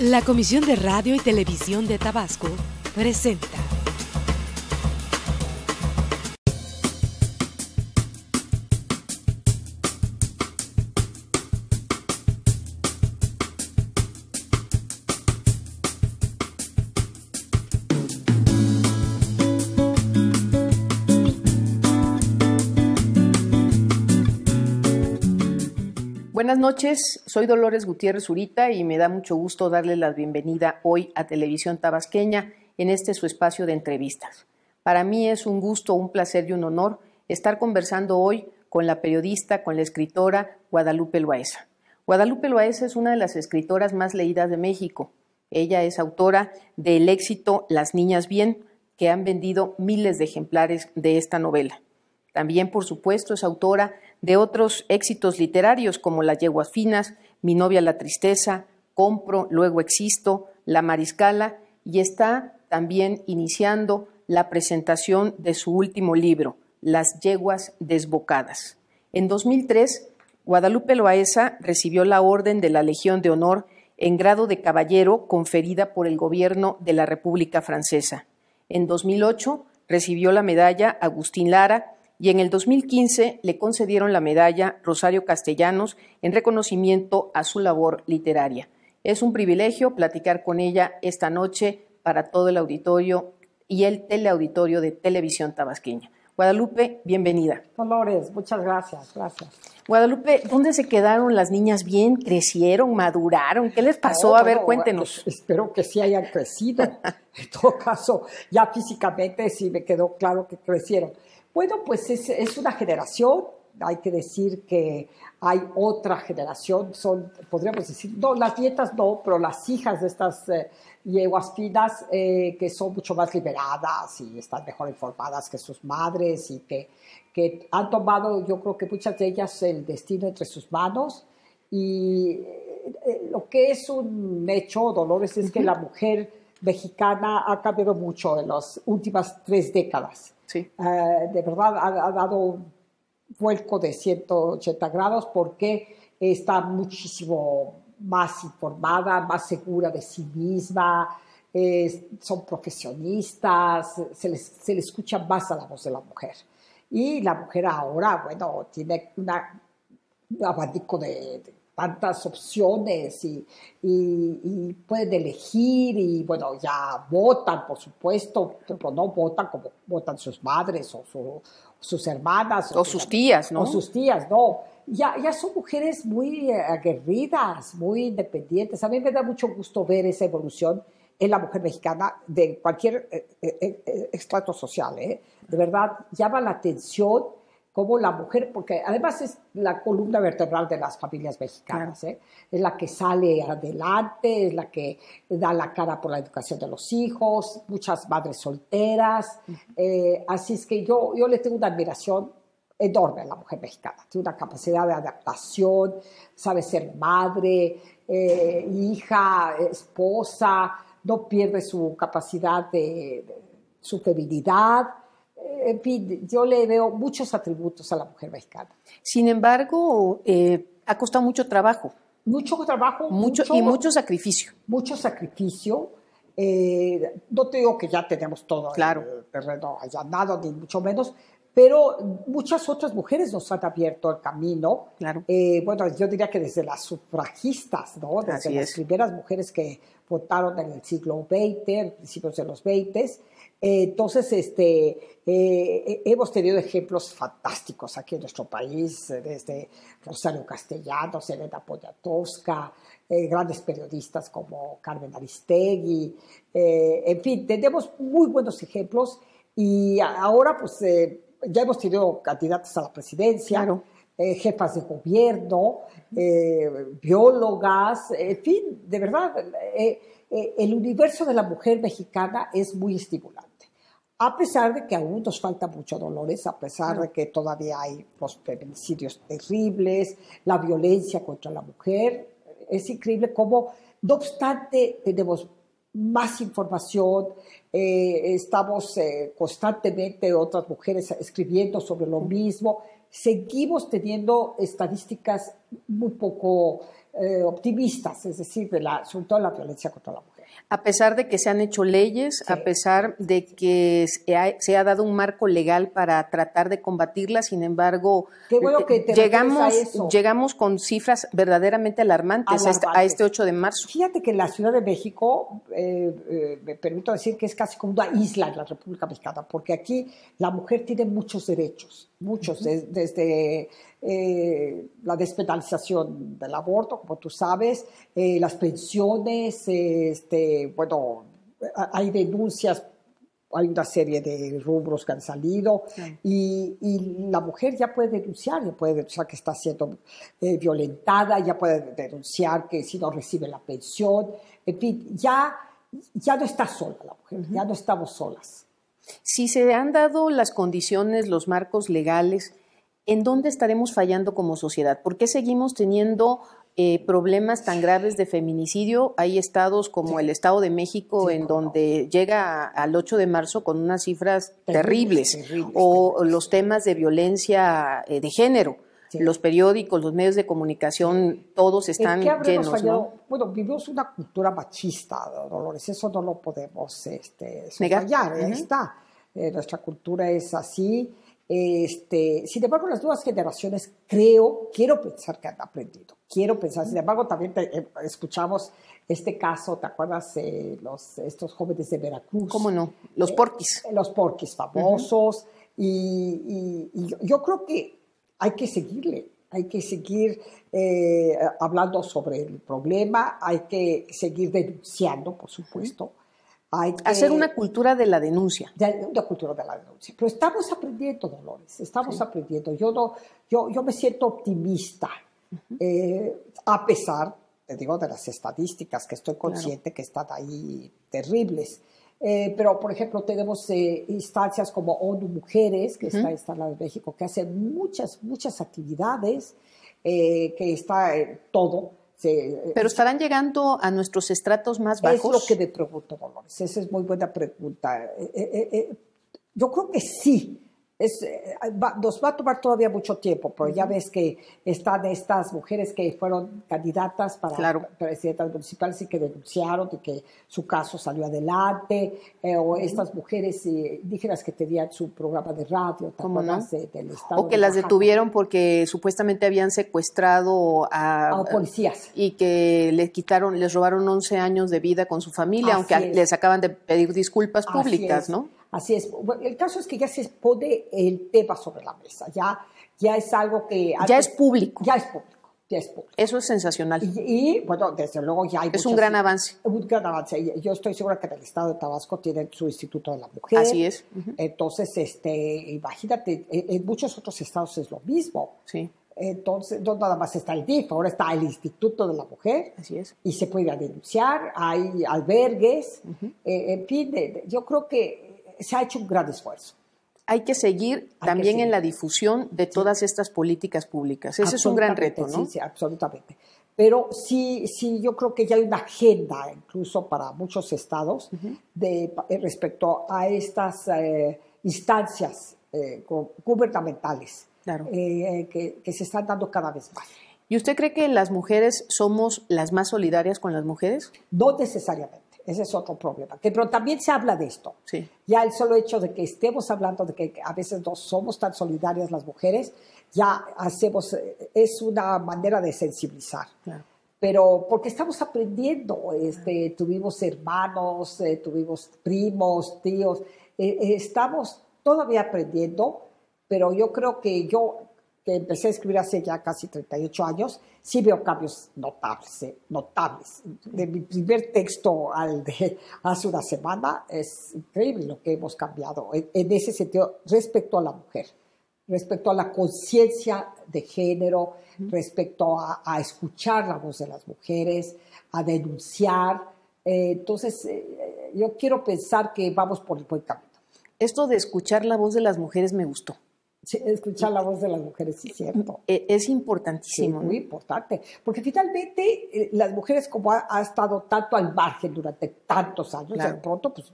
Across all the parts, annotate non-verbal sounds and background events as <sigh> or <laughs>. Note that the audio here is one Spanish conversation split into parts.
La Comisión de Radio y Televisión de Tabasco presenta. Buenas noches, soy Dolores Gutiérrez Urita y me da mucho gusto darle la bienvenida hoy a Televisión Tabasqueña en este su espacio de entrevistas. Para mí es un gusto, un placer y un honor estar conversando hoy con la periodista, con la escritora Guadalupe Loaesa. Guadalupe Loaesa es una de las escritoras más leídas de México. Ella es autora del éxito Las Niñas Bien, que han vendido miles de ejemplares de esta novela. También, por supuesto, es autora de otros éxitos literarios como Las yeguas finas, Mi novia la tristeza, Compro, Luego existo, La mariscala y está también iniciando la presentación de su último libro, Las yeguas desbocadas. En 2003, Guadalupe Loaesa recibió la Orden de la Legión de Honor en grado de caballero conferida por el gobierno de la República Francesa. En 2008 recibió la medalla Agustín Lara y en el 2015 le concedieron la medalla Rosario Castellanos en reconocimiento a su labor literaria. Es un privilegio platicar con ella esta noche para todo el auditorio y el teleauditorio de Televisión Tabasqueña. Guadalupe, bienvenida. Dolores, muchas gracias, gracias. Guadalupe, ¿dónde se quedaron las niñas bien? ¿Crecieron? ¿Maduraron? ¿Qué les pasó? a ver, cuéntenos. Espero que sí hayan crecido. <laughs> en todo caso, ya físicamente sí me quedó claro que crecieron. Bueno, pues es, una generación, hay que decir que hay otra generación, son, podríamos decir, no, las nietas no, pero las hijas de estas eh, yeguas finas eh, que son mucho más liberadas y están mejor informadas que sus madres y que, que han tomado, yo creo que muchas de ellas, el destino entre sus manos y eh, lo que es un hecho, Dolores, es que la mujer mexicana ha cambiado mucho en las últimas tres décadas. Sí. Eh, de verdad ha, dado un vuelco de 180 grados porque está muchísimo más informada, más segura de sí misma, son profesionistas, se le escucha más a la voz de la mujer. Y la mujer ahora, bueno, tiene una, un abanico de tantas opciones y, y, pueden elegir y bueno, ya votan, por supuesto, pero no votan como votan sus madres o sus hermanas. O, sus, tías, ¿no? O sus tías, no. Ya, ya son mujeres muy eh, aguerridas, muy independientes. A mí me da mucho gusto ver esa evolución en la mujer mexicana de cualquier eh, eh, estrato social. ¿eh? De verdad, llama la atención como la mujer, porque además es la columna vertebral de las familias mexicanas, ¿eh? es la que sale adelante, es la que da la cara por la educación de los hijos, muchas madres solteras, eh, así es que yo, yo le tengo una admiración enorme a la mujer mexicana, tiene una capacidad de adaptación, sabe ser madre, eh, hija, esposa, no pierde su capacidad de, su feminidad, eh, fin, yo le veo muchos atributos a la mujer mexicana. Sin embargo, eh, ha costado mucho trabajo. Mucho trabajo. Mucho, y mucho sacrificio. Mucho sacrificio. Eh, no te digo que ya tenemos todo claro. el terreno allanado, ni mucho menos, pero muchas otras mujeres nos han abierto el camino. Claro. bueno, yo diría que desde las sufragistas, ¿no? Desde las primeras mujeres que votaron en el siglo XX, principios de los XX, eh, entonces, este, eh, hemos tenido ejemplos fantásticos aquí en nuestro país, eh, desde Rosario Castellanos, Elena Poniatowska, grandes periodistas como Carmen Aristegui, en fin, tenemos muy buenos ejemplos y ahora pues ya hemos tenido candidatos a la presidencia. ¿no? Eh, jefas de gobierno, eh, biólogas, en fin, de verdad, eh, el universo de la mujer mexicana es muy estimulante. A pesar de que aún nos falta mucho dolores, a pesar de que todavía hay los feminicidios terribles, la violencia contra la mujer, es increíble cómo, no obstante, tenemos más información, estamos constantemente otras mujeres escribiendo sobre lo mismo. Seguimos teniendo estadísticas muy poco eh, optimistas, es decir, de la, sobre todo la violencia contra la mujer. A pesar de que se han hecho leyes, a pesar de que se ha, dado un marco legal para tratar de combatirla, sin embargo, llegamos, con cifras verdaderamente alarmantes, A, este, 8 este de marzo. Fíjate que la Ciudad de México, eh, eh, me permito decir que es casi como una isla en la República Mexicana, porque aquí la mujer tiene muchos derechos, muchos, desde eh, la despenalización del aborto, como tú sabes, eh, las pensiones, este, bueno, hay denuncias, hay una serie de rubros que han salido y, la mujer ya puede denunciar, ya puede denunciar que está siendo eh, violentada, ya puede denunciar que si no recibe la pensión, en fin, ya, no está sola la mujer, ya no estamos solas. Si se han dado las condiciones, los marcos legales, ¿en dónde estaremos fallando como sociedad? ¿Por qué seguimos teniendo eh, problemas tan graves de feminicidio? Hay estados como el Estado de México en donde llega al 8 de marzo con unas cifras terribles, o los temas de violencia eh, de género. Los periódicos, los medios de comunicación, todos están llenos. Bueno, vivimos una cultura machista, Dolores, eso no lo podemos este, Negar. ¿eh? ahí está. nuestra cultura es así, este, sin embargo, las nuevas generaciones, creo, quiero pensar que han aprendido, quiero pensar, sin embargo, también eh, escuchamos este caso, ¿te acuerdas? Eh, los, estos jóvenes de Veracruz. ¿Cómo no? Eh, los porquis. los porquis famosos. y, yo, creo que hay que seguirle, hay que seguir hablando sobre el problema, hay que seguir denunciando, por supuesto hacer una cultura de la denuncia. De, una cultura de la denuncia. Pero estamos aprendiendo, Dolores, estamos aprendiendo. Yo, yo, yo me siento optimista, eh, a pesar, te digo, de las estadísticas que estoy consciente que están ahí terribles. Eh, pero, por ejemplo, tenemos eh, instancias como ONU Mujeres, que está instalada en México, que hacen muchas, muchas actividades, que está todo pero estarán llegando a nuestros estratos más bajos. Es lo que de producto Dolores. Esa es muy buena pregunta. Eh, eh, eh, yo creo que sí es, eh, va, nos va a tomar todavía mucho tiempo, pero ya ves que están estas mujeres que fueron candidatas para claro. presidentas municipales y que denunciaron de que su caso salió adelante, eh, o estas mujeres eh, indígenas que tenían su programa de radio, O que las detuvieron porque supuestamente habían secuestrado a, policías. Y que les quitaron, les robaron 11 años de vida con su familia, aunque les acaban de pedir disculpas públicas, ¿no? Así es. El caso es que ya se expone el tema sobre la mesa, ya, ya es algo que... ya es público. Ya es público. Ya es público. Eso es sensacional. Y, bueno, desde luego ya hay... Es un gran avance. Un gran avance. Yo estoy segura que en el estado de Tabasco tiene su Instituto de la Mujer. Así es. Entonces, este, imagínate, en, muchos otros estados es lo mismo. Sí. Entonces, no nada más está el DIF, ahora está el Instituto de la Mujer. Así es. Y se puede denunciar, hay albergues, eh, en fin, yo creo que se ha hecho un gran esfuerzo. Hay que seguir también en la difusión de todas estas políticas públicas. Ese es un gran reto, ¿no? Sí, sí, absolutamente. Pero sí, sí, yo creo que ya hay una agenda, incluso para muchos estados, de, eh, respecto a estas eh, instancias eh, gubernamentales que, se están dando cada vez más. ¿Y usted cree que las mujeres somos las más solidarias con las mujeres? No necesariamente. Ese es otro problema. Que, pero también se habla de esto. Ya el solo hecho de que estemos hablando de que a veces no somos tan solidarias las mujeres, ya hacemos, eh, es una manera de sensibilizar. Pero porque estamos aprendiendo, este, tuvimos hermanos, eh, tuvimos primos, tíos, eh, estamos todavía aprendiendo, pero yo creo que yo que empecé a escribir hace ya casi 38 años, sí veo cambios notables, eh, notables. De mi primer texto al de <laughs> hace una semana, es increíble lo que hemos cambiado en, ese sentido respecto a la mujer, respecto a la conciencia de género, respecto a, escuchar la voz de las mujeres, a denunciar. Eh, entonces, eh, yo quiero pensar que vamos por el buen camino. Esto de escuchar la voz de las mujeres me gustó escuchar la voz de las mujeres, sí, cierto. E, es importantísimo. muy importante, porque finalmente eh, las mujeres, como ha, estado tanto al margen durante tantos años, de pronto, pues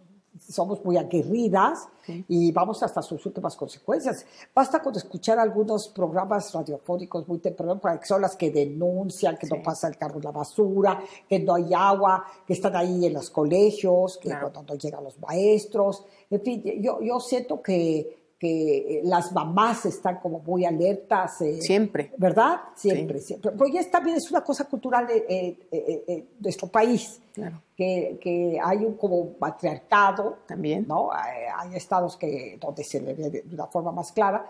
somos muy aguerridas y vamos hasta sus últimas consecuencias. Basta con escuchar algunos programas radiofónicos muy temprano, que son las que denuncian que no pasa el carro en la basura, que no hay agua, que están ahí en los colegios, que cuando no, llegan los maestros. En fin, yo, yo siento que que eh, las mamás están como muy alertas. Eh, siempre. ¿Verdad? Siempre, siempre. Porque es, también es una cosa cultural eh, de, nuestro país, claro. que, hay un como patriarcado. También. ¿no? Hay, estados que, donde se le ve de una forma más clara,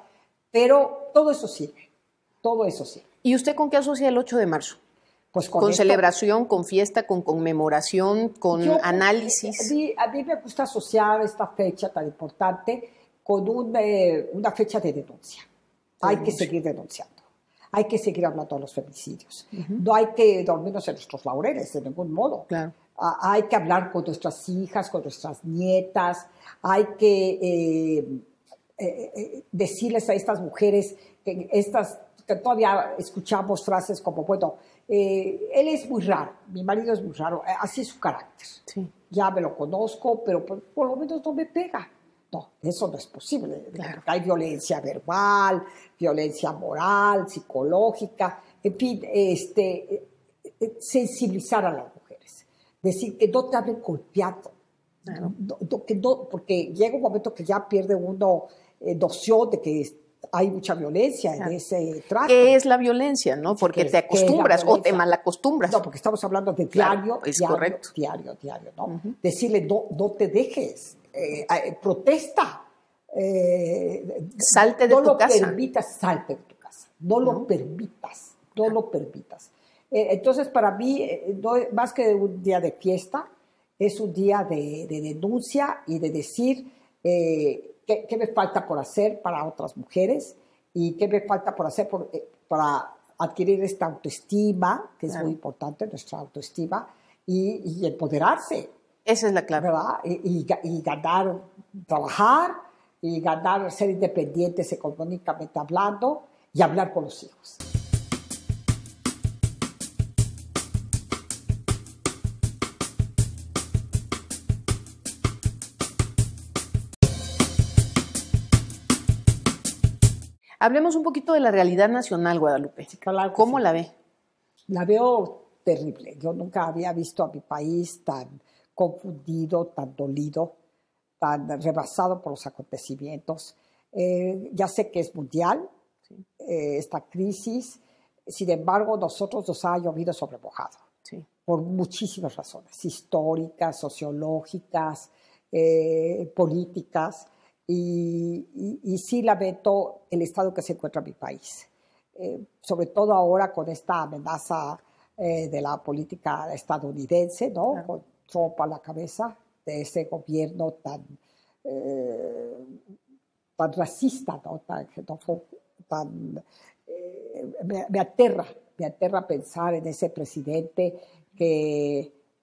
pero todo eso sirve, todo eso sirve. ¿Y usted con qué asocia el 8 de marzo? Pues con, celebración, con fiesta, con conmemoración, con análisis. A a mí me gusta asociar esta fecha tan importante con eh, una fecha de denuncia. Hay que seguir denunciando. Hay que seguir hablando de los femicidios. No hay que dormirnos en nuestros laureles de ningún modo. hay que hablar con nuestras hijas, con nuestras nietas. Hay que eh, eh, decirles a estas mujeres que estas que todavía escuchamos frases como bueno él es muy raro, mi marido es muy raro, así es su carácter. Ya me lo conozco, pero por lo menos no me pega. No, eso no es posible. Hay violencia verbal, violencia moral, psicológica, en fin, este, eh, eh, sensibilizar a las mujeres. Decir que no te hablen golpeado, porque llega un momento que ya pierde uno eh, noción de que hay mucha violencia en ese trato. ¿Qué es la violencia, no? Porque te acostumbras o te malacostumbras. No, porque estamos hablando de diario, es diario, correcto. diario, diario, ¿no? Decirle, no, no te dejes, eh, eh, protesta. Eh, salte de tu lo casa. Permitas, salte de tu casa. No, lo permitas, no lo permitas. entonces, para mí, no, más que un día de fiesta, es un día de, denuncia y de decir eh, qué, me falta por hacer para otras mujeres y qué me falta por hacer para adquirir esta autoestima, que es muy importante, nuestra autoestima, y empoderarse, esa es la clave. Y, ganar, trabajar y ganar, ser independientes económicamente hablando y hablar con los hijos. Hablemos un poquito de la realidad nacional, Guadalupe. ¿Cómo la ve? La veo terrible. Yo nunca había visto a mi país tan confundido, tan dolido, tan rebasado por los acontecimientos. Eh, ya sé que es mundial eh, esta crisis, sin embargo, nosotros nos ha llovido sobre por muchísimas razones, históricas, sociológicas, eh, políticas, y, y, sí lamento el estado que se encuentra en mi país, sobre todo ahora con esta amenaza de la política estadounidense, ¿no? para la cabeza de ese gobierno tan, eh, tan racista, tan, eh, me, aterra, me aterra pensar en ese presidente que,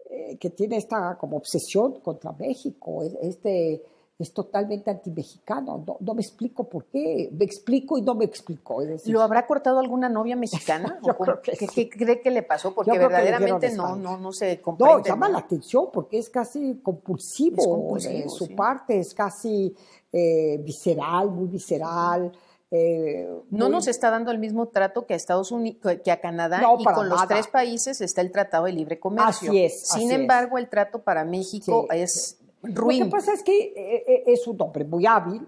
eh, que tiene esta como obsesión contra México, este es totalmente antimexicano. No, no me explico por qué. Me explico y no me explico. ¿Lo habrá cortado alguna novia mexicana? <laughs> ¿Qué, cree que le pasó? Porque verdaderamente no, no, no se comprende. No, llama la atención porque es casi compulsivo. en su parte es casi eh, visceral, muy visceral. Eh, no nos está dando el mismo trato que a Estados Unidos, que a Canadá y con los tres países está el Tratado de Libre Comercio. Así es. Sin embargo, el trato para México es lo que pasa es que eh, eh, es un hombre muy hábil,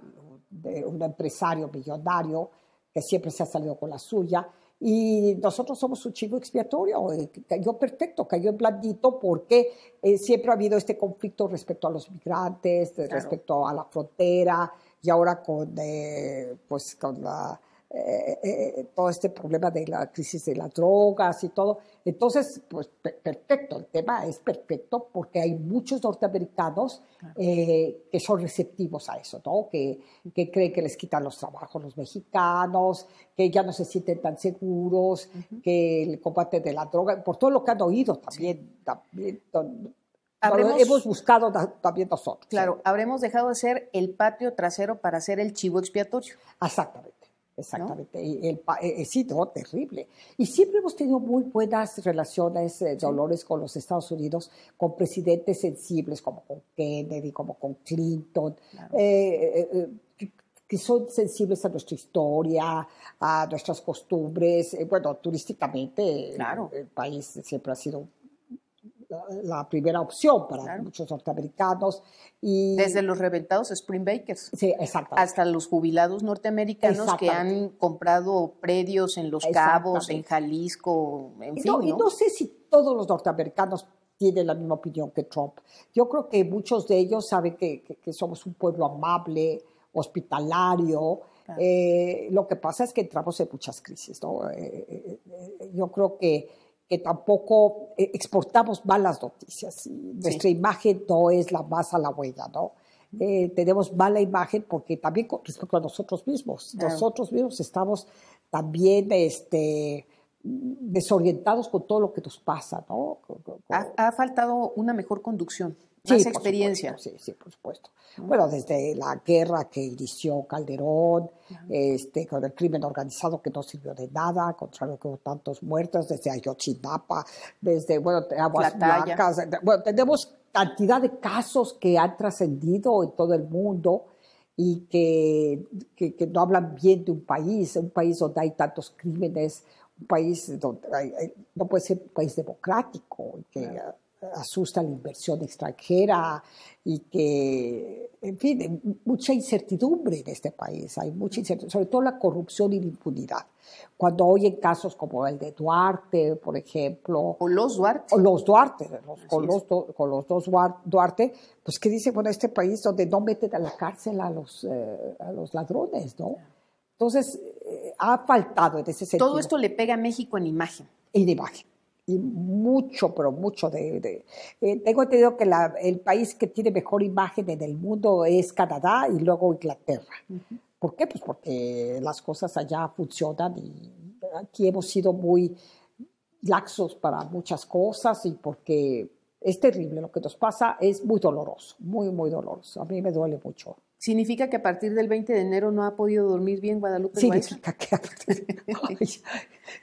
un empresario millonario que siempre se ha salido con la suya. Y nosotros somos un chivo expiatorio, eh, cayó perfecto, cayó en blandito porque siempre ha habido este conflicto respecto a los migrantes, respecto a la frontera y ahora con, pues, con la eh, eh, eh, todo este problema de la crisis de las drogas y todo. Entonces, pues perfecto, el tema es perfecto porque hay muchos norteamericanos eh, que son receptivos a eso, ¿no? Que, que, creen que les quitan los trabajos los mexicanos, que ya no se sienten tan seguros, que el combate de la droga, por todo lo que han oído también, también hemos buscado también nosotros. Claro, habremos dejado de ser el patio trasero para ser el chivo expiatorio. Exactamente. Exactamente, y el, he eh, eh, sido terrible. Y siempre hemos tenido muy buenas relaciones, eh, de Dolores, con los Estados Unidos, con presidentes sensibles como con Kennedy, como con Clinton, que son sensibles a nuestra historia, a nuestras costumbres. bueno, turísticamente claro. el país siempre ha sido la primera opción para muchos norteamericanos. Y... Desde los reventados Spring Bakers. Sí, hasta los jubilados norteamericanos que han comprado predios en Los Cabos, en Jalisco, en No, Y no sé si todos los norteamericanos tienen la misma opinión que Trump. Yo creo que muchos de ellos saben que, somos un pueblo amable, hospitalario. Eh, lo que pasa es que entramos en muchas crisis. Eh, eh, yo creo que que tampoco eh, exportamos malas noticias. Nuestra imagen no es la más a la huella, ¿no? Eh, tenemos mala imagen porque también con respecto a nosotros mismos, ah. nosotros mismos estamos también este, mm, desorientados con todo lo que nos pasa, ¿no? ha, ha faltado una mejor conducción sí, experiencia. sí, sí, por supuesto. Bueno, desde la guerra que inició Calderón, este, con el crimen organizado que no sirvió de nada, contra lo tantos muertos, desde Ayotzinapa, desde, bueno, Aguas Blancas. Bueno, tenemos cantidad de casos que han trascendido en todo el mundo y que, que, no hablan bien de un país, un país donde hay tantos crímenes, un país donde no puede ser un país democrático, que asusta la inversión extranjera y que, en fin, mucha incertidumbre en este país, hay mucha incertidumbre, sobre todo la corrupción y la impunidad. Cuando oyen casos como el de Duarte, por ejemplo. O los Duarte. O los Duarte, con, los dos Duarte, pues que dicen, bueno, este país donde no meten a la cárcel a los, eh, los ladrones, ¿no? Entonces, eh, ha faltado en ese sentido. Todo esto le pega a México en imagen. En imagen mucho, pero mucho de... Eh, tengo entendido que el país que tiene mejor imagen en el mundo es Canadá y luego Inglaterra. ¿Por qué? Pues porque las cosas allá funcionan y aquí hemos sido muy laxos para muchas cosas y porque es terrible lo que nos pasa, es muy doloroso, muy, muy doloroso. A mí me duele mucho. ¿Significa que a partir del 20 de enero no ha podido dormir bien Guadalupe? Significa que a partir de... <laughs>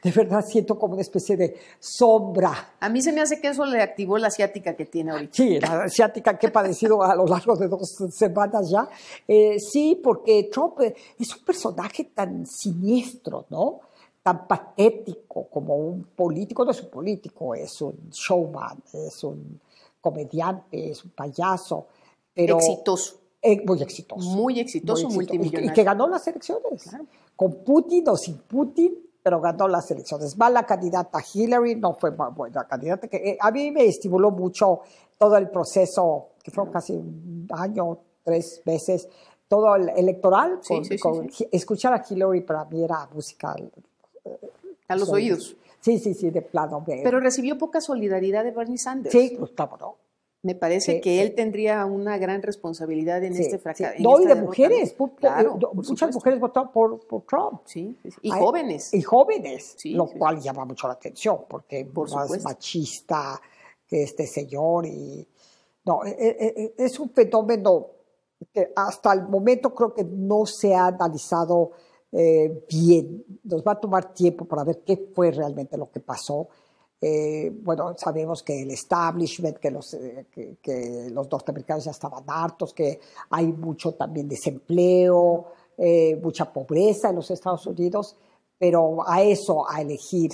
de verdad siento como una especie de sombra. A mí se me hace que eso le activó la asiática que tiene ahorita. Sí, la asiática que he padecido a lo largo de dos semanas ya. Eh, sí, porque Trump es un personaje tan siniestro, ¿no? Tan patético como un político. No es un político, es un showman, es un comediante, es un payaso. exitoso eh, muy exitoso. Muy exitoso, multimillonario. Y, que, ganó las elecciones. Con Putin o sin Putin, pero ganó las elecciones. Va la candidata Hillary, no fue buena candidata. Que, eh, a mí me estimuló mucho todo el proceso, que fue casi un año, tres veces, todo el electoral. escuchar a Hillary para mí era música. Eh, a los oídos. Sí, sí, sí, de plano. pero recibió poca solidaridad de Bernie Sanders. Sí, pues, ¿no? Me parece que él tendría una gran responsabilidad en este fracaso. No, y de mujeres. muchas mujeres votaron por, Trump. Sí, Y jóvenes. Y jóvenes, lo cual llama mucho la atención, porque por más machista que este señor. y No, e, e, e, es un fenómeno que hasta el momento creo que no se ha analizado eh, bien. Nos va a tomar tiempo para ver qué fue realmente lo que pasó eh, bueno, sabemos que el establishment, que los, eh, que, norteamericanos ya estaban hartos, que hay mucho también desempleo, eh, mucha pobreza en los Estados Unidos, pero a eso, a elegir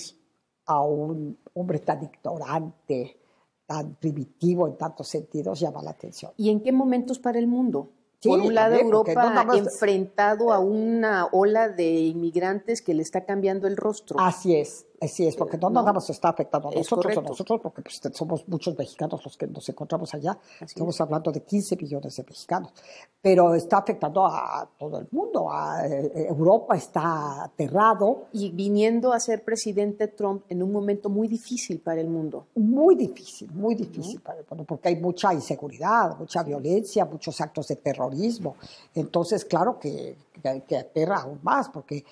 a un hombre tan ignorante, tan primitivo en tantos sentidos, llama la atención. ¿Y en qué momentos para el mundo? Por un lado, Europa enfrentado a una ola de inmigrantes que le está cambiando el rostro. Así es, Así eh, es, porque no, nada más está afectando a nosotros, nosotros, porque pues, somos muchos mexicanos los que nos encontramos allá. Estamos hablando de 15 millones de mexicanos. Pero está afectando a todo el mundo. A, eh, Europa está aterrado. Y viniendo a ser presidente Trump en un momento muy difícil para el mundo. Muy difícil, muy difícil para el mundo, porque hay mucha inseguridad, mucha violencia, muchos actos de terrorismo. Entonces, claro que, que, que aterra aún más, porque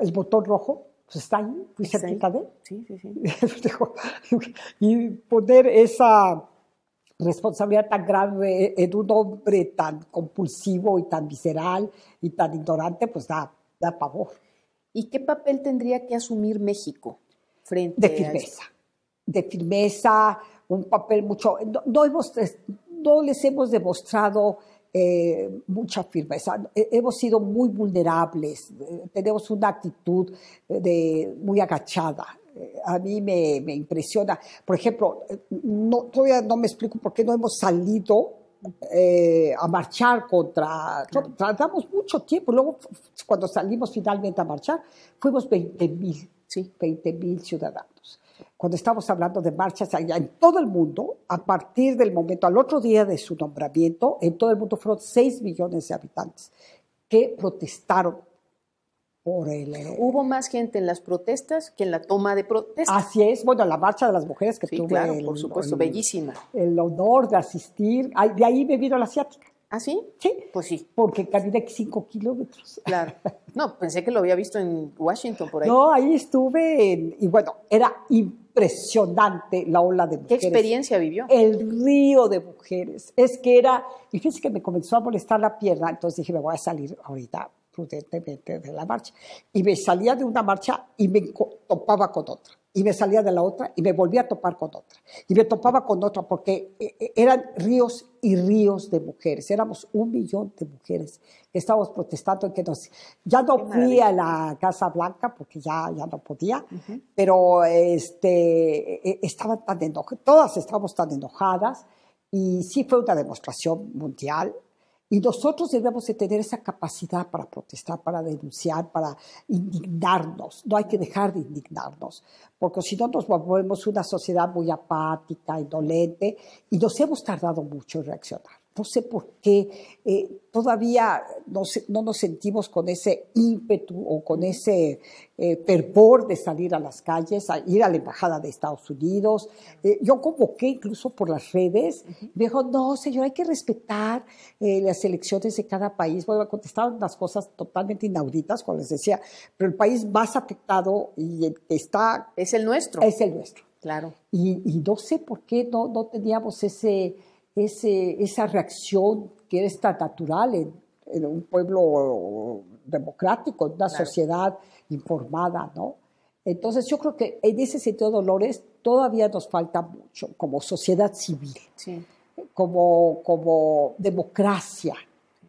el botón rojo pues está ahí, pues está cerquita de Sí, sí, sí. <laughs> <laughs> y poner esa responsabilidad tan grave en un hombre tan compulsivo y tan visceral y tan ignorante, pues da, da pavor. ¿Y qué papel tendría que asumir México frente de firmeza, De firmeza, un papel mucho... no les hemos demostrado eh, mucha firmeza. Ah, eh, hemos sido muy vulnerables, eh, tenemos una actitud de, muy agachada. A mí me, impresiona. Por ejemplo, todavía no me explico por qué no hemos salido a marchar contra tratamos mucho tiempo. Luego, cuando salimos finalmente a marchar, fuimos 20.000 20 mil ciudadanos cuando estamos hablando de marchas allá en todo el mundo, a partir del momento, al otro día de su nombramiento, en todo el mundo fueron 6 millones de habitantes que protestaron por el... Eh, Hubo más gente en las protestas que en la toma de protestas. Así es, bueno, la marcha de las mujeres que tuve por supuesto, bellísima. El honor de asistir, de ahí me vino la asiática. ¿Ah, sí? Sí. Pues sí. Porque caminé 5 kilómetros. Claro. <laughs> No, pensé que lo había visto en Washington por ahí. No, ahí estuve, y bueno, era importante impresionante la ola de mujeres. ¿Qué experiencia vivió? El río de mujeres. Es que era, y fíjense que me comenzó a molestar la pierna, entonces dije, me voy a salir ahorita prudentemente de la marcha. Y me salía de una marcha y me topaba con otra y me salía de la otra y me volvía a topar con otra. Y me topaba con otra porque eh, eh, eran ríos y ríos de mujeres. Éramos un millón de mujeres que estábamos protestando. Que nos, ya no fui a la Casa Blanca porque ya, ya no podía, pero este, e, e, enojadas, todas estábamos tan enojadas. Y sí fue una demostración mundial y nosotros debemos de tener esa capacidad para protestar, para denunciar, para indignarnos. No hay que dejar de indignarnos, porque si no nos volvemos una sociedad muy apática, indolente, y nos hemos tardado mucho en reaccionar no sé por qué eh, todavía no, nos sentimos con ese ímpetu o con ese eh, de salir a las calles, a ir a la embajada de Estados Unidos. Eh, yo convoqué incluso por las redes, me dijo, no, señor, hay que respetar eh, las elecciones de cada país. Bueno, a contestaban unas cosas totalmente inauditas como les decía, pero el país más afectado y está... Es el nuestro. Es el nuestro. Claro. Y, no sé por qué no teníamos ese esa reacción que es tan natural en, un pueblo democrático, en una sociedad informada, ¿no? Entonces yo creo que en ese sentido, Dolores, todavía nos falta mucho como sociedad civil, como, democracia,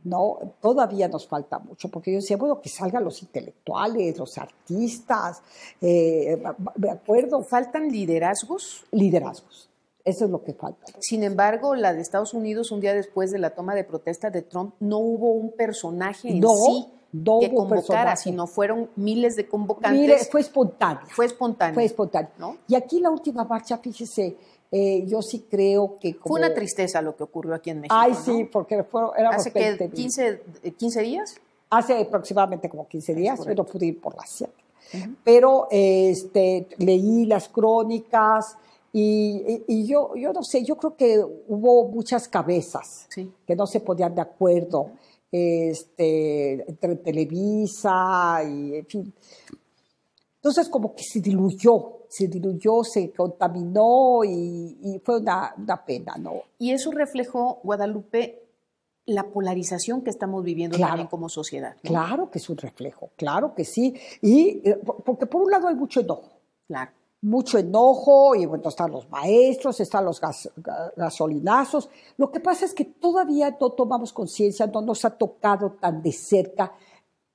¿no? Todavía nos falta mucho, porque yo decía, bueno, que salgan los intelectuales, los artistas, eh, me acuerdo. ¿Faltan liderazgos? Liderazgos. Eso es lo que falta. Sin embargo, la de Estados Unidos, un día después de la toma de protesta de Trump, no hubo un personaje en sí que convocara, sino fueron miles de convocantes. fue espontáneo. Fue espontáneo. Fue espontáneo. Y aquí la última marcha, fíjese, eh, yo sí creo que... Fue una tristeza lo que ocurrió aquí en México. Ay, sí, porque fueron, ¿Hace 15, eh, días? Hace aproximadamente como 15 días, pero pude ir por las 7. Pero este, leí las crónicas, y, yo, yo no sé, yo creo que hubo muchas cabezas que no se podían de acuerdo este, entre Televisa y, en fin. Entonces como que se diluyó, se diluyó, se contaminó y, fue una, pena, ¿no? Y eso reflejó, Guadalupe, la polarización que estamos viviendo también como sociedad. Claro que es un reflejo, claro que sí. Y eh, porque por un lado hay mucho enojo. Claro mucho enojo, y bueno, están los maestros, están los gasolinazos. Lo que pasa es que todavía no tomamos conciencia, no nos ha tocado tan de cerca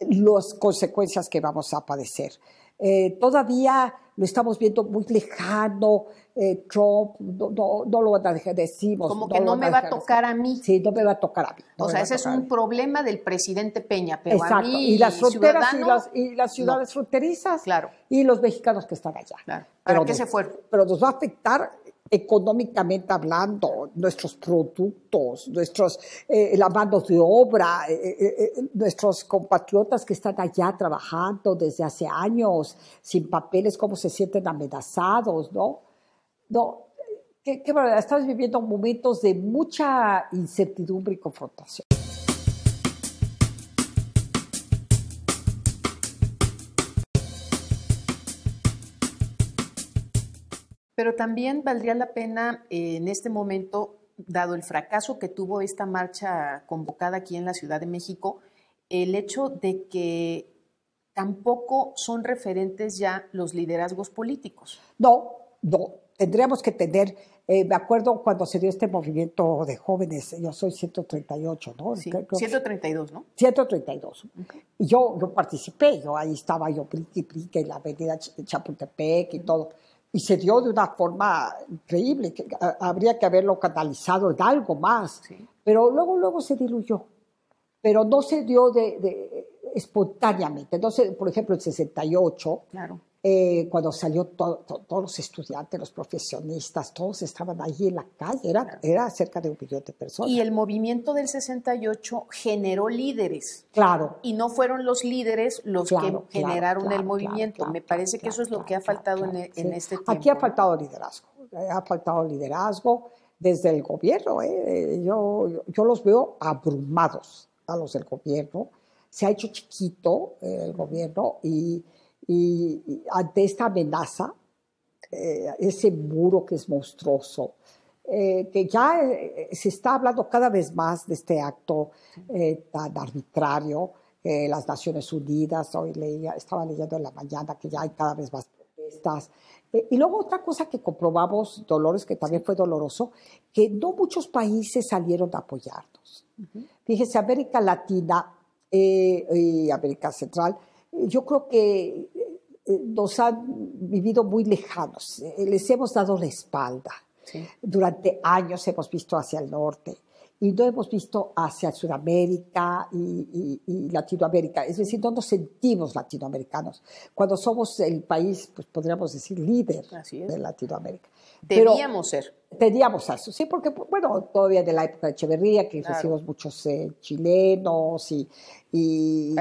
las consecuencias que vamos a padecer. Eh, todavía lo estamos viendo muy lejano, eh, Trump, no, lo decimos. Como que no, me va a tocar a mí. Sí, no me va a tocar a mí. o sea, ese es un problema del presidente Peña, pero A mí, y las fronteras y las, ciudades fronterizas claro. y los mexicanos que están allá. Claro. pero qué se fueron? Pero nos va a afectar económicamente hablando, nuestros productos, nuestros, eh, la mano de obra, eh, eh, eh, nuestros compatriotas que están allá trabajando desde hace años, sin papeles, cómo se sienten amenazados, ¿no? No, qué verdad, estamos viviendo momentos de mucha incertidumbre y confrontación. Pero también valdría la pena eh, en este momento, dado el fracaso que tuvo esta marcha convocada aquí en la Ciudad de México, el hecho de que tampoco son referentes ya los liderazgos políticos. No, no, tendríamos que tener, eh, me acuerdo cuando se dio este movimiento de jóvenes, yo soy 138, ¿no? Sí, 132, ¿no? 132. Y yo, yo participé, yo ahí estaba, yo priqui, en la avenida Chapultepec y todo y se dio de una forma increíble, que habría que haberlo canalizado en algo más, pero luego, luego se diluyó, pero no se dio de, de espontáneamente. Entonces, por ejemplo, el 68, claro. Eh, cuando salió todos los estudiantes, los profesionistas, todos estaban allí en la calle, era, era cerca de un millón de personas. Y el movimiento del 68 generó líderes. Claro. Y no fueron los líderes los que generaron el movimiento. Me parece que eso es lo que ha faltado en, e-, este tiempo. Aquí ha faltado liderazgo, eh, ha faltado liderazgo desde el gobierno. Eh, yo, yo, los veo abrumados a los del gobierno. Se ha hecho chiquito el gobierno y y, ante esta amenaza, eh, ese muro que es monstruoso, eh, que ya eh, se está hablando cada vez más de este acto tan arbitrario, las Naciones Unidas, hoy leía, estaba leyendo en la mañana que ya hay cada vez más protestas, y luego otra cosa que comprobamos, Dolores, que también fue doloroso, que no muchos países salieron a apoyarnos. Fíjese, América Latina y América Central yo creo que eh, nos han vivido muy lejanos, eh, les hemos dado la espalda. Durante años hemos visto hacia el norte y no hemos visto hacia Sudamérica y, y, Latinoamérica. Es decir, no nos sentimos latinoamericanos. Cuando somos el país, pues podríamos decir líder de Latinoamérica. Debíamos ser. Teníamos eso, sí, porque, bueno, todavía de la época de Echeverría, que recibimos muchos eh, chilenos y,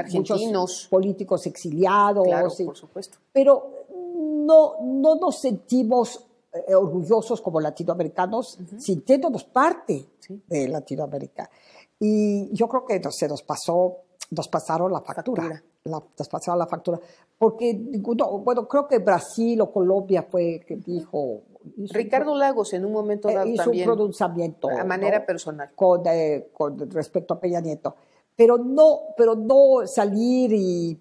políticos exiliados. Claro, por supuesto. Pero no, no nos sentimos eh, orgullosos como latinoamericanos, sintiéndonos parte de Latinoamérica. Y yo creo que se nos pasó, nos pasaron la factura. nos pasaron la factura. Porque, no, bueno, creo que Brasil o Colombia fue que dijo Ricardo Lagos en un momento eh, dado hizo un pronunciamiento a manera personal eh, con, respecto a Peña Nieto, pero no, pero no salir y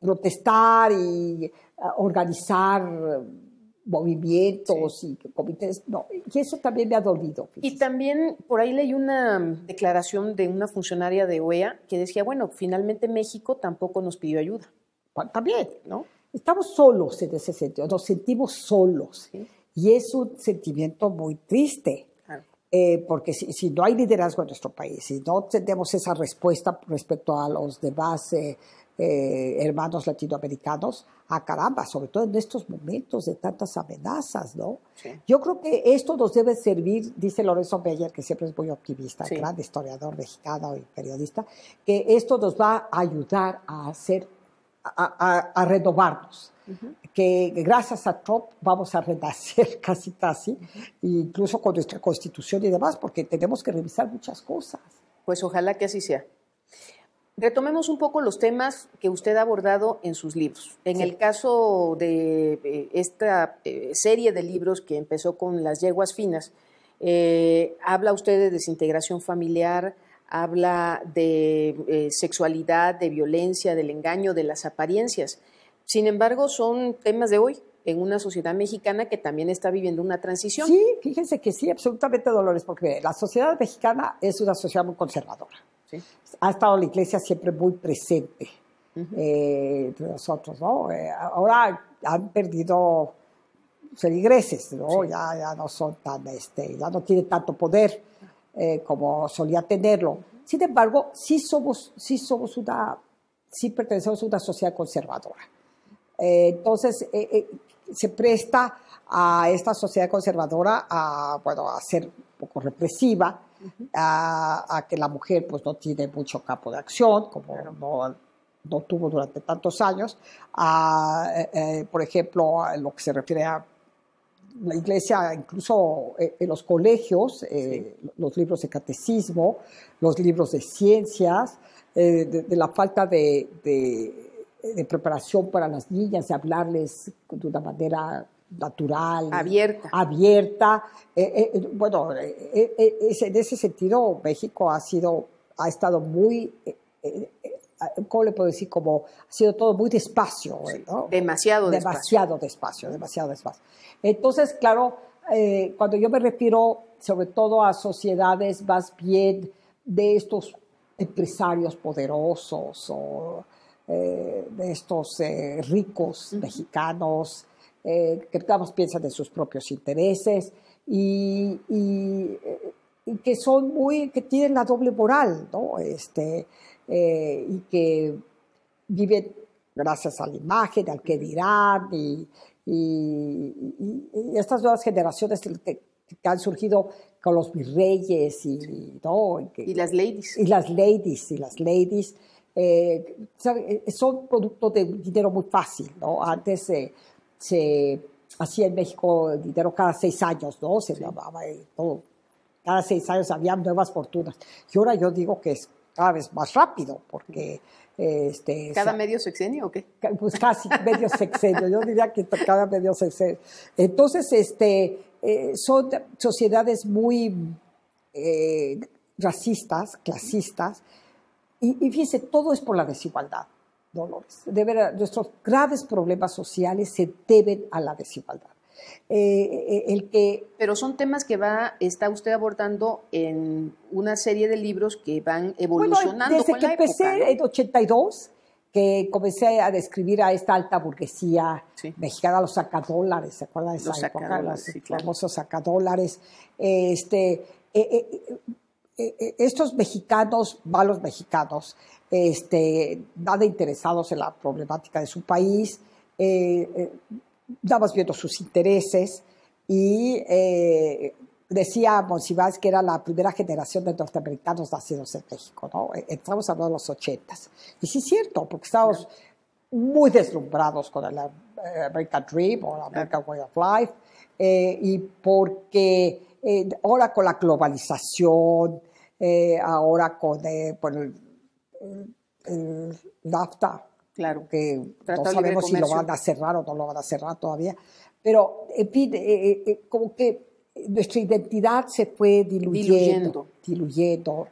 protestar y eh, organizar movimientos y comités, no, y eso también me ha dolido. Y también por ahí leí una declaración de una funcionaria de OEA que decía, bueno, finalmente México tampoco nos pidió ayuda. También, ¿no? Estamos solos en ese sentido, nos sentimos solos. Y es un sentimiento muy triste, eh, porque si, no hay liderazgo en nuestro país, si no tenemos esa respuesta respecto a los demás eh, eh, hermanos latinoamericanos, a ah, caramba, sobre todo en estos momentos de tantas amenazas, ¿no? Yo creo que esto nos debe servir, dice Lorenzo Meyer, que siempre es muy optimista, gran historiador mexicano y periodista, que esto nos va a ayudar a hacer, a renovarnos que gracias a Trump vamos a renacer <laughs> casi casi, incluso con nuestra constitución y demás, porque tenemos que revisar muchas cosas. Pues ojalá que así sea. Retomemos un poco los temas que usted ha abordado en sus libros. En el caso de eh, esta eh, serie de libros que empezó con las yeguas finas, eh, habla usted de desintegración familiar, habla de sexualidad, de violencia, del engaño, de las apariencias. Sin embargo, son temas de hoy en una sociedad mexicana que también está viviendo una transición. Sí, fíjense que sí, absolutamente, Dolores, porque la sociedad mexicana es una sociedad muy conservadora. Ha estado la iglesia siempre muy presente eh, entre nosotros, ¿no? Eh, ahora han perdido feligreses, pues, ¿no? Ya, ya, no son tan, este, ya no tiene tanto poder eh, como solía tenerlo. Sin embargo, sí somos, sí somos una, sí pertenecemos a una sociedad conservadora. Eh, entonces, eh, eh, se presta a esta sociedad conservadora a, a ser un poco represiva, a, que la mujer pues no tiene mucho campo de acción, como no, tuvo durante tantos años, por ejemplo, a lo que se refiere a la iglesia, incluso en los colegios, los libros de catecismo, los libros de ciencias, de, la falta de de preparación para las niñas, de hablarles de una manera natural, abierta. abierta. Eh, eh, eh, bueno, en ese sentido México ha sido, ha estado muy, ¿cómo le puedo decir? Como ha sido todo muy despacio. Demasiado, demasiado despacio. despacio. Demasiado despacio, Entonces, claro, cuando yo me refiero sobre todo a sociedades más bien de estos empresarios poderosos o eh, de estos eh, ricos mexicanos, eh, que digamos piensan en sus propios intereses y, que son muy, que tienen la doble moral, ¿no? Este, y que viven gracias a la imagen, al que dirán y, estas nuevas generaciones que, han surgido con los virreyes y, las Y las ladies, y las ladies, eh, eh, eh, son productos de dinero muy fácil, ¿no? Antes se hacía en México dinero cada seis años, ¿no? Se llamaba Cada seis años había nuevas fortunas. Y ahora yo digo que es cada vez más rápido, porque... Este, ¿Cada medio sexenio o qué? Pues casi medio <laughs> sexenio, yo diría que cada medio sexenio. Entonces, este, son sociedades muy racistas, clasistas, y, y fíjense, todo es por la desigualdad, Dolores. De verdad, nuestros graves problemas sociales se deben a la desigualdad. Eh, eh, el que... Pero son temas que va, está usted abordando en una serie de libros que van evolucionando. desde que empecé en 82, que comencé a describir a esta alta burguesía mexicana, los sacadólares, ¿se acuerdan de esa los época? Los famosos sacadólares. Este, eh, eh, eh, estos mexicanos, malos mexicanos, este, nada interesados en la problemática de su país, eh, eh nada más viendo sus intereses, y decía Monsiváis que era la primera generación de norteamericanos nacidos en México, ¿no? Estamos hablando de los ochentas. Y sí es cierto, porque estamos muy deslumbrados con el American Dream o el American Way of Life, y porque ahora con la globalización, eh, ahora con eh, el, NAFTA, claro. que no sabemos si lo van a cerrar o no lo van a cerrar todavía, pero en fin, eh, eh, como que nuestra identidad se fue diluyendo, diluyendo,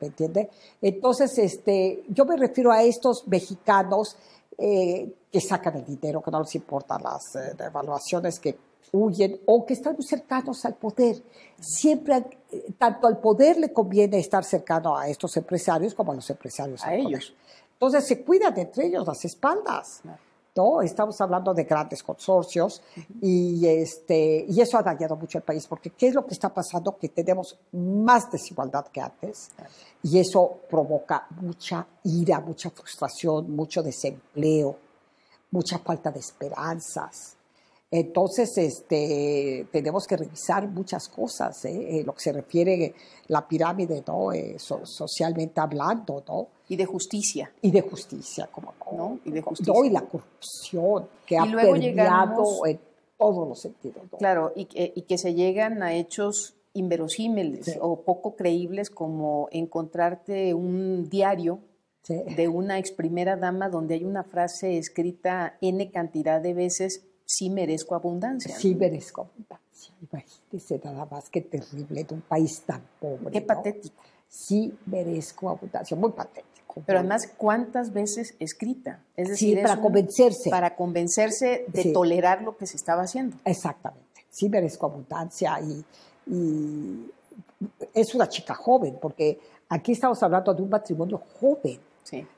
Entonces, este, yo me refiero a estos mexicanos que sacan el dinero, que no les importan las devaluaciones evaluaciones que huyen o que están muy cercanos al poder. Siempre, eh, tanto al poder le conviene estar cercano a estos empresarios como a los empresarios. A ellos. Entonces se cuidan entre ellos las espaldas. ¿no? Estamos hablando de grandes consorcios y, este, y eso ha dañado mucho al país, porque ¿qué es lo que está pasando? Que tenemos más desigualdad que antes y eso provoca mucha ira, mucha frustración, mucho desempleo, mucha falta de esperanzas. Entonces, este, tenemos que revisar muchas cosas, ¿eh? lo que se refiere a la pirámide, ¿no? Eh, socialmente hablando, Y de justicia. Y de justicia, como no. Y de justicia. y la corrupción que ha luego en todos los sentidos. Claro, y que, y que se llegan a hechos inverosímiles o poco creíbles como encontrarte un diario de una ex primera dama donde hay una frase escrita n cantidad de veces sí merezco abundancia. Sí merezco abundancia. Imagínese nada más que terrible de un país tan pobre. Qué patético. Sí merezco abundancia, muy patético. Pero además, ¿cuántas veces escrita? Es decir, para convencerse. Para convencerse de tolerar lo que se estaba haciendo. Exactamente. Sí merezco abundancia y, es una chica joven, porque aquí estamos hablando de un matrimonio joven,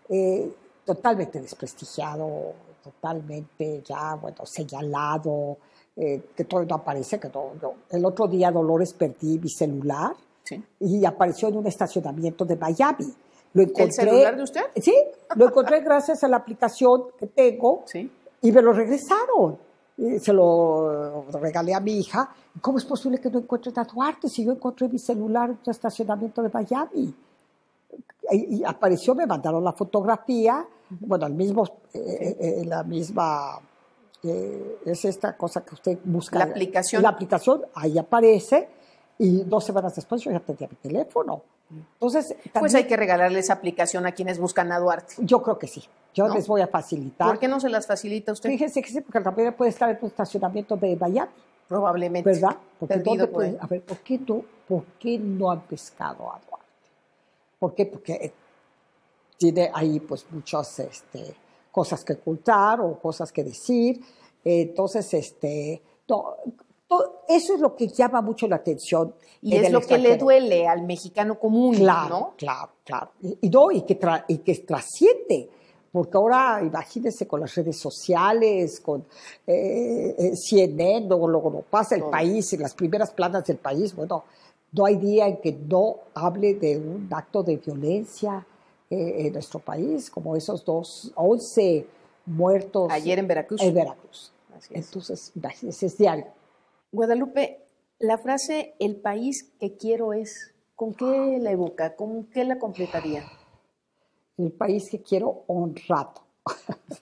eh, totalmente desprestigiado, totalmente ya, bueno, señalado, eh, que todo no aparece, que todo El otro día, Dolores, perdí mi celular y apareció en un estacionamiento de Miami. Lo encontré, ¿El celular de usted? Sí, lo encontré gracias a la aplicación que tengo y me lo regresaron. se lo regalé a mi hija. ¿Cómo es posible que no encuentre a Duarte si yo encontré mi celular en un estacionamiento de Miami? y apareció, me mandaron la fotografía bueno, el mismo, eh, eh, eh, la misma, es esta cosa que usted busca. La aplicación. La aplicación, ahí aparece y dos semanas después yo ya tenía mi teléfono. Entonces, también, pues hay que regalarle esa aplicación a quienes buscan a Duarte. Yo creo que sí. Yo les voy a facilitar. ¿Por qué no se las facilita usted? Fíjense que sí, porque también puede estar en un estacionamiento de Miami. Probablemente. ¿Verdad? Porque puede, a ver, ¿por qué, no, ¿por qué no han pescado a Duarte? ¿Por qué? Porque tiene ahí pues muchas este, cosas que ocultar o cosas que decir. Entonces, este, eso es lo que llama mucho la atención. Y es lo que le duele al mexicano común, claro, ¿no? Claro, claro. Y, y que, tra, y trasciende. Porque ahora, imagínense con las redes sociales, con eh, eh, CNN, luego, lo pasa el país, en las primeras planas del país, bueno, no hay día en que no hable de un acto de violencia, eh, en nuestro país, como esos dos, 11 muertos. Ayer en Veracruz. En Veracruz. Entonces, ese es diario. Guadalupe, la frase el país que quiero es, ¿con qué la evoca? ¿Con qué la completaría? El país que quiero honrado. <laughs>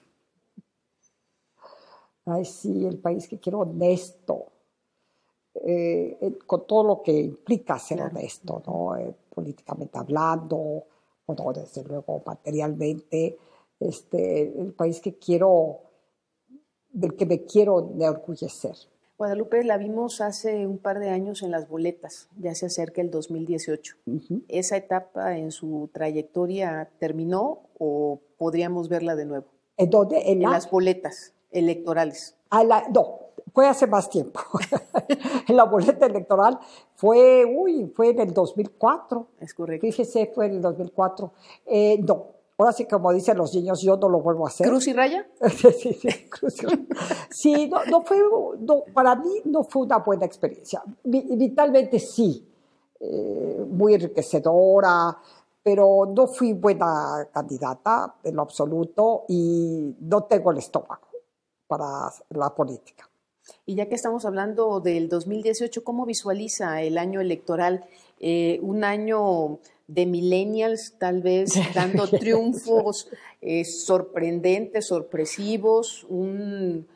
Ay, sí, el país que quiero honesto. Eh, eh, con todo lo que implica ser honesto, ¿no? políticamente hablando, desde desde luego materialmente, este, el país que quiero, del que me quiero de orgullecer. Guadalupe la vimos hace un par de años en las boletas, ya se acerca el 2018. ¿Esa etapa en su trayectoria terminó o podríamos verla de nuevo? ¿En dónde? En, las boletas electorales. A ah, la, no, fue hace más tiempo. En <laughs> la boleta electoral fue, uy, fue en el 2004. Es correcto. Fíjese, fue en el 2004. Eh, no, ahora sí, como dicen los niños, yo no lo vuelvo a hacer. ¿Cruz y raya? <laughs> sí, sí, cruz Sí, no, no fue, no, para mí no fue una buena experiencia. Vitalmente sí, eh, muy enriquecedora, pero no fui buena candidata en lo absoluto y no tengo el estómago para la política. Y ya que estamos hablando del 2018, ¿cómo visualiza el año electoral? Eh, un año de millennials, tal vez <laughs> dando triunfos eh, sorprendentes, sorpresivos, un,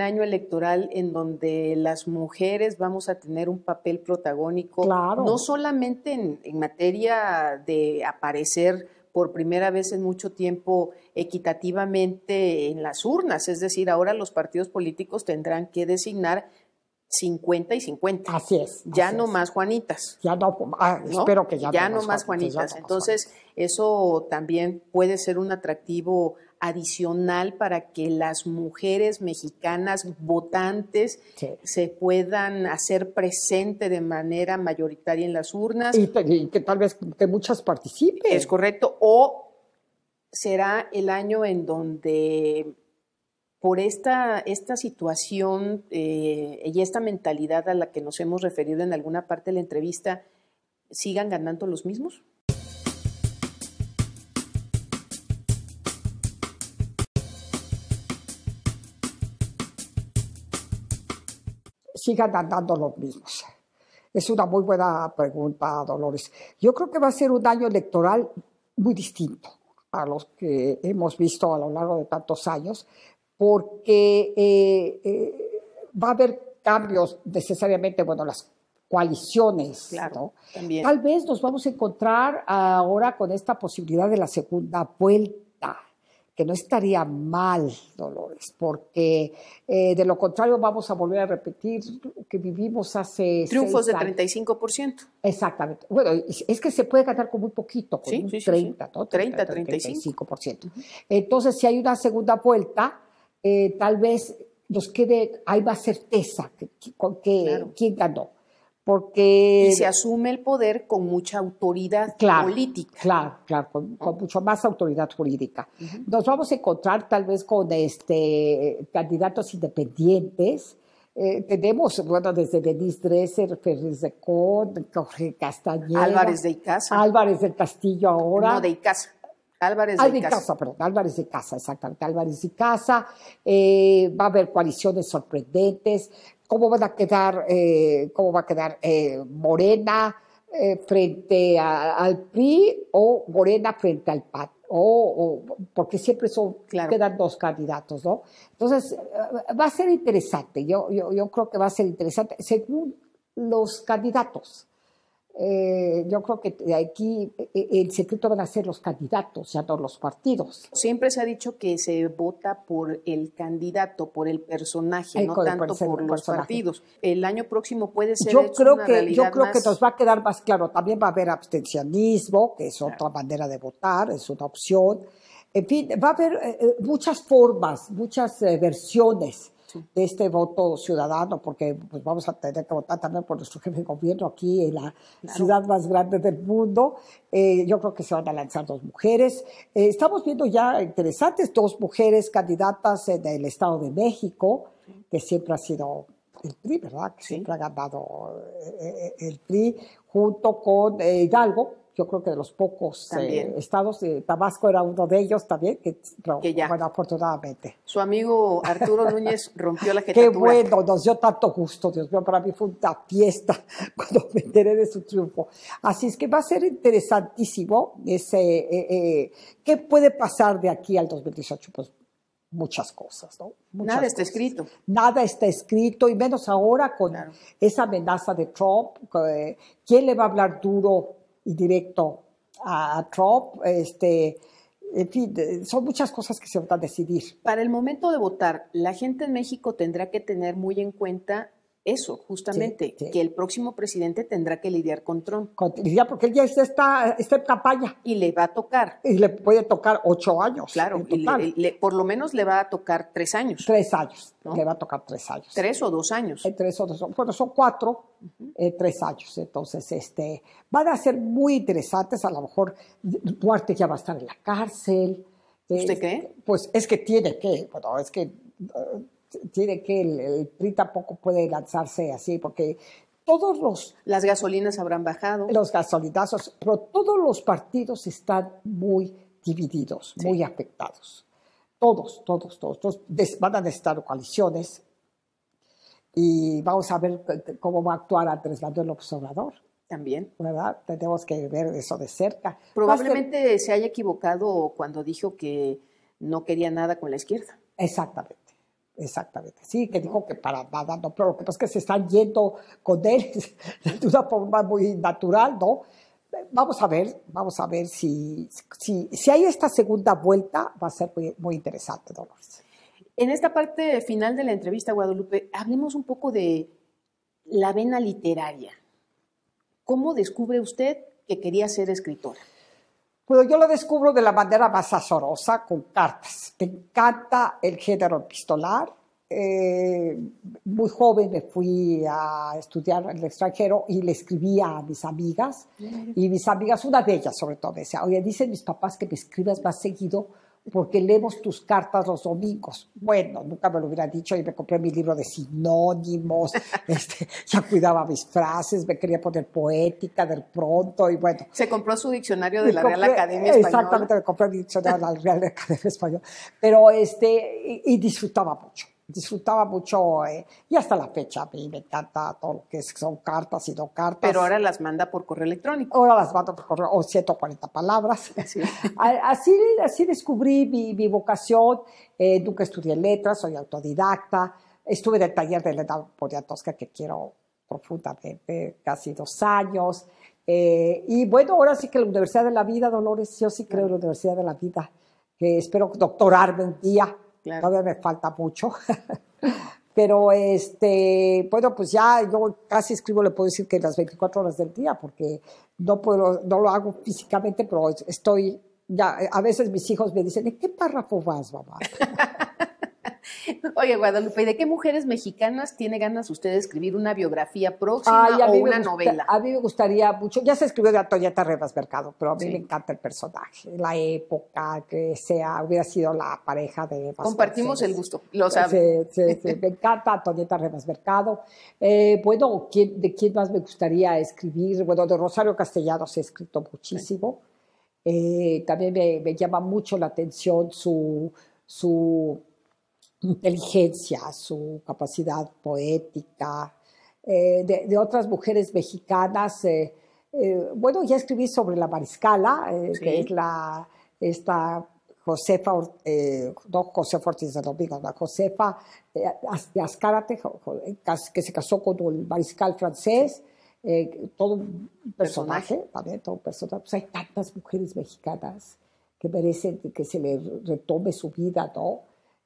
año electoral en donde las mujeres vamos a tener un papel protagónico, no solamente en materia de aparecer por primera vez en mucho tiempo equitativamente en las urnas, es decir, ahora los partidos políticos tendrán que designar 50 y 50. Así es. Ya no más Juanitas. Ya no, ah, que ya, no más Juanitas. Entonces, eso también puede ser un atractivo adicional para que las mujeres mexicanas votantes se puedan hacer presente de manera mayoritaria en las urnas. Y, que tal vez que muchas participen. Es correcto. O será el año en donde por esta, esta situación eh, y esta mentalidad a la que nos hemos referido en alguna parte de la entrevista, sigan ganando los mismos? sigan andando los mismos? Es una muy buena pregunta, Dolores. Yo creo que va a ser un año electoral muy distinto a los que hemos visto a lo largo de tantos años, porque eh, eh, va a haber cambios necesariamente, bueno, las coaliciones. ¿no? Tal vez nos vamos a encontrar ahora con esta posibilidad de la segunda vuelta que no estaría mal, Dolores, porque eh, de lo contrario vamos a volver a repetir lo que vivimos hace... Triunfos de 35%. Exactamente. Bueno, es que se puede ganar con muy poquito, con un 30, ¿no? 30, 35. 35%. Entonces, si hay una segunda vuelta, eh, tal vez nos quede, hay más certeza que, con que, quién ganó porque... Y se asume el poder con mucha autoridad política. Claro, claro, con, mucho más autoridad jurídica. Nos vamos a encontrar tal vez con este, candidatos independientes. Eh, tenemos, bueno, desde Denise Dresser, Ferris de Con, Jorge Castañeda. Álvarez de Icaza. Álvarez del Castillo ahora. No, de Icaza. Álvarez de, Casa. Casa. perdón, Álvarez de Casa, exactamente, Álvarez de Casa. Eh, va a haber coaliciones sorprendentes. ¿Cómo van a quedar, eh, cómo va a quedar eh, Morena frente al PRI o Morena frente al PAN? O, porque siempre son, quedan dos candidatos, ¿no? Entonces, va a ser interesante, yo, yo, yo creo que va a ser interesante según los candidatos. Eh, yo creo que aquí eh, eh, el secreto van a ser los candidatos, ya no los partidos. Siempre se ha dicho que se vota por el candidato, por el personaje, no tanto por los partidos. El año próximo puede ser. Yo creo que yo creo que nos va a quedar más claro. También va a haber abstencionismo, que es otra manera de votar, es una opción. En fin, va a haber muchas formas, muchas versiones de este voto ciudadano, porque pues, vamos a tener que votar también por nuestro <laughs> jefe de gobierno aquí en la ciudad más grande del mundo. Eh, yo creo que se van a lanzar dos mujeres. Eh, estamos viendo ya interesantes dos mujeres candidatas en el Estado de México, que siempre ha sido el PRI, ¿verdad? Que siempre ha ganado eh, el PRI junto con Hidalgo yo creo que de los pocos eh, estados, Tabasco era uno de ellos también, que, ya. bueno, afortunadamente. Su amigo Arturo <laughs> Núñez rompió la jetatura. Qué bueno, nos dio tanto gusto, Dios mío, para mí fue una fiesta <laughs> cuando me enteré de su triunfo. Así es que va a ser interesantísimo ese, eh, eh, ¿qué puede pasar de aquí al 2018? Pues muchas cosas, ¿no? Nada está escrito. Nada está escrito, y menos ahora con esa amenaza de Trump. ¿Quién le va a hablar duro y directo a Trump. Este, en fin, son muchas cosas que se van a decidir. Para el momento de votar, la gente en México tendrá que tener muy en cuenta eso, justamente, que el próximo presidente tendrá que lidiar con Trump. ya porque él ya está, está, en campaña. Y le va a tocar. Y le puede tocar ocho años. Claro, y por lo menos le va a tocar tres años. Tres años, le va a tocar tres años. Tres o dos años. Eh, tres o dos, bueno, son cuatro, eh, tres años. Entonces, este, van a ser muy interesantes, a lo mejor Duarte ya va a estar en la cárcel. ¿Usted qué, este, Pues es que tiene que, bueno, es que eh, tiene que el, PRI tampoco puede lanzarse así, porque todos los... Las gasolinas habrán bajado. Los gasolinazos, pero todos los partidos están muy divididos, muy afectados. Todos, todos, todos, Van a necesitar coaliciones y vamos a ver cómo va a actuar Andrés Manuel el observador También. ¿Verdad? Tenemos que ver eso de cerca. Probablemente se haya equivocado cuando dijo que no quería nada con la izquierda. Exactamente. Exactamente, sí, que dijo que para nada, dando, pero lo que pasa es que se están yendo con él <laughs> de una forma muy natural, ¿no? Vamos a ver, vamos a ver si, si, hay esta segunda vuelta, va a ser muy, muy interesante, Dolores. En esta parte final de la entrevista, Guadalupe, hablemos un poco de la vena literaria. ¿Cómo descubre usted que quería ser escritora? Pero yo lo descubro de la manera más azorosa, con cartas. Me encanta el género epistolar. Eh, muy joven me fui a estudiar en el extranjero y le escribía a mis amigas. Y mis amigas, una de ellas sobre todo, decía, oye, dicen mis papás que me escribas más seguido porque leemos tus cartas los domingos. Bueno, nunca me lo hubiera dicho y me compré mi libro de sinónimos, <laughs> este, ya cuidaba mis frases, me quería poner poética del pronto y bueno. Se compró su diccionario de la Real Academia Española. Exactamente, me compré mi diccionario de la Real Academia Española, pero este, y disfrutaba mucho disfrutaba mucho eh, y hasta la fecha a mí me encanta todo lo que son cartas y no cartas. Pero ahora las manda por correo electrónico. Ahora las mando por correo, o 140 palabras. <laughs> así, así descubrí mi, vocación, eh, nunca estudié letras, soy autodidacta, estuve en el taller de Elena tosca que quiero profundamente, casi dos años. Eh, y bueno, ahora sí que la Universidad de la Vida, Dolores, yo sí creo en la Universidad de la Vida, que espero doctorarme un día todavía me falta mucho. <laughs> Pero, este, bueno, pues ya yo casi escribo, le puedo decir que las 24 horas del día, porque no, puedo, no lo hago físicamente, pero estoy, ya, a veces mis hijos me dicen, ¿en qué párrafo vas, mamá? <laughs> <laughs> Oye, Guadalupe, ¿y de qué mujeres mexicanas tiene ganas usted de escribir una biografía próxima o una novela? A mí me gustaría mucho, ya se escribió de Antonieta Rivas Mercado, pero a mí me encanta el personaje, la época, que sea, hubiera sido la pareja de... Compartimos el gusto, lo sabe. me encanta Antonieta Rivas Mercado. Eh, bueno, ¿de quién más me gustaría escribir? Bueno, de Rosario Castellanos ha escrito muchísimo. Eh, también me, me, llama mucho la atención su, su inteligencia, su capacidad poética, eh, de, otras mujeres mexicanas. Eh, eh, bueno, ya escribí sobre la mariscala, que es la, esta Josefa, no Josefa Ortiz la Josefa de Azcárate, que se casó con un mariscal francés. todo un personaje, también todo personaje. Pues hay tantas mujeres mexicanas que merecen que se le retome su vida, ¿no?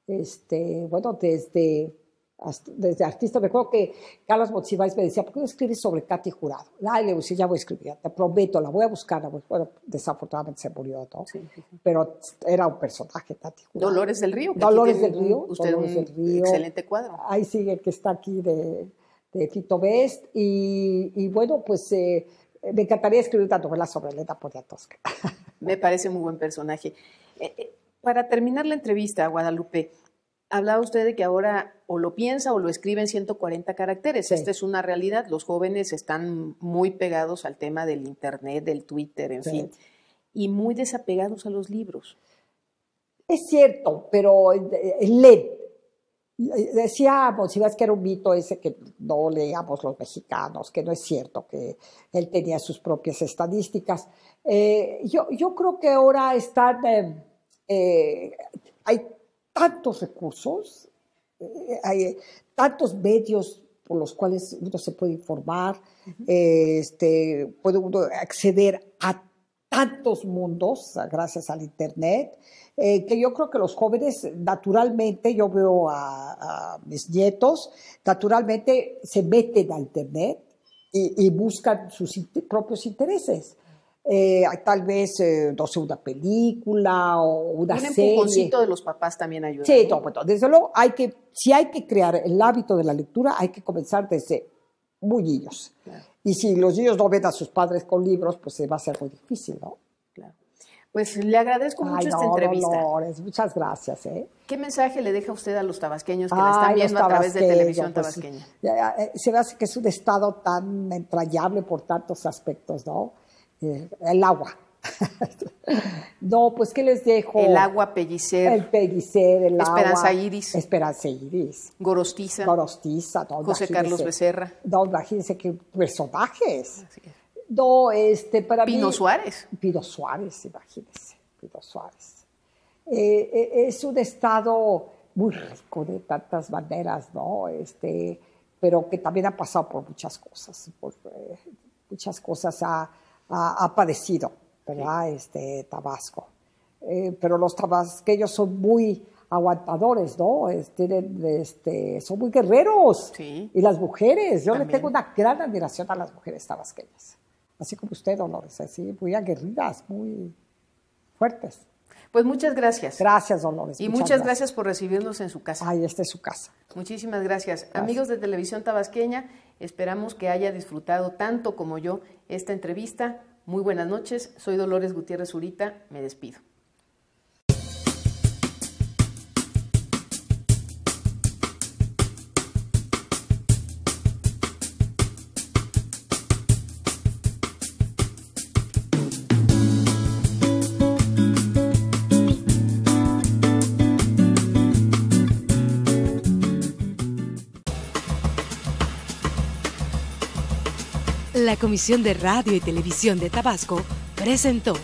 este, bueno, desde, artista, desde artista. Recuerdo que Carlos Monsiváis me decía, ¿por qué no escribes sobre Katy Jurado? Ay, le decía, ya voy a escribir, te prometo, la voy a buscar. Pues, bueno, desafortunadamente se murió, ¿no? Pero era un personaje, Tati Jurado. Dolores del Río. Dolores del Río. excelente cuadro. Ahí sigue el que está aquí de, de Fito Best. Y, bueno, pues... Eh, me encantaría escribir una la sobre Elena tosca. Me parece un muy buen personaje. Eh, eh, para terminar la entrevista, Guadalupe, hablaba usted de que ahora o lo piensa o lo escribe en 140 caracteres. Esta es una realidad. Los jóvenes están muy pegados al tema del Internet, del Twitter, en fin, y muy desapegados a los libros. Es cierto, pero eh, le Decíamos, vas que era un mito ese que no leíamos los mexicanos, que no es cierto, que él tenía sus propias estadísticas. Eh, yo, yo creo que ahora está eh, eh, hay tantos recursos, eh, hay eh, tantos medios por los cuales uno se puede informar, este, puede uno acceder a tantos mundos gracias al Internet, que yo creo que los jóvenes naturalmente, yo veo a, mis nietos, naturalmente se meten a Internet y, buscan sus propios intereses. Eh, tal vez, no eh, sé, una película o una Un empujoncito de los papás también ayuda. Sí, pues, desde luego, hay que, si hay que crear el hábito de la lectura, hay que comenzar desde muy niños. Y si los niños no ven a sus padres con libros, pues se va a ser muy difícil, ¿no? Pues le agradezco mucho esta entrevista. muchas gracias. ¿eh? ¿Qué mensaje le deja usted a los tabasqueños que la están viendo a través de televisión pues, tabasqueña? Se ve hace que es un estado tan entrañable por tantos aspectos, ¿no? Eh, el agua. <laughs> no, pues que les dejo. El agua pellicer. El pellicer, el Esperanza Iris. Esperanza Iris. Gorostiza. Gorostiza. José Carlos Becerra. no imagínense qué personajes. No, este, para Pino Suárez. Pino Suárez, imagínense. Pino Suárez. Eh, eh, es un estado muy rico de tantas maneras, ¿no? Este, pero que también ha pasado por muchas cosas. muchas cosas ha ha, padecido, ¿verdad? Este, Tabasco. Eh, pero los tabasqueños son muy aguantadores, ¿no? Tienen, este, son muy guerreros. Y las mujeres, yo le tengo una gran admiración a las mujeres tabasqueñas. Así como usted, Dolores, así, muy aguerridas, muy fuertes. Pues muchas gracias. Gracias, Dolores. Y muchas, gracias. por recibirnos en su casa. Ay, esta es su casa. Muchísimas gracias. gracias. Amigos de Televisión Tabasqueña, esperamos que haya disfrutado tanto como yo esta entrevista. Muy buenas noches. Soy Dolores Gutiérrez Urita. Me despido. la Comisión de Radio y Televisión de Tabasco presentó.